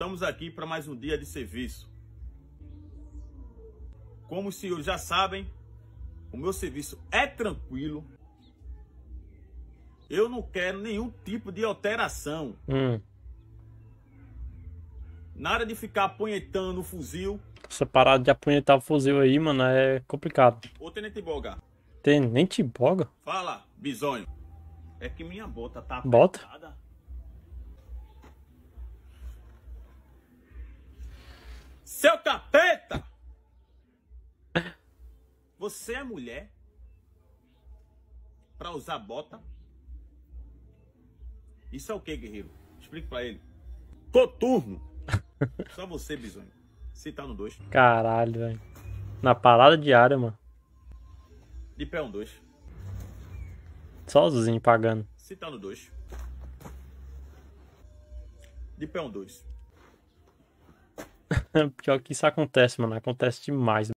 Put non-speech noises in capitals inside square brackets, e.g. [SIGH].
Estamos aqui para mais um dia de serviço. Como os senhores já sabem, o meu serviço é tranquilo. Eu não quero nenhum tipo de alteração. Hum. Nada de ficar apunhetando o fuzil. Você parar de apunhetar o fuzil aí, mano, é complicado. Ô, Tenente Boga. Tenente Boga? Fala, bisonho. É que minha bota tá... Bota? Seu capeta! Você é mulher Pra usar bota? Isso é o que, guerreiro? Explique pra ele. Coturno. [LAUGHS] Só você, bisonho. Você tá no 2. Caralho, velho. Na parada diária, mano. De pé um 2. Só o Zuzinho pagando. Se tá no 2. De pé um 2. [LAUGHS] Pior que isso acontece, mano. Acontece demais.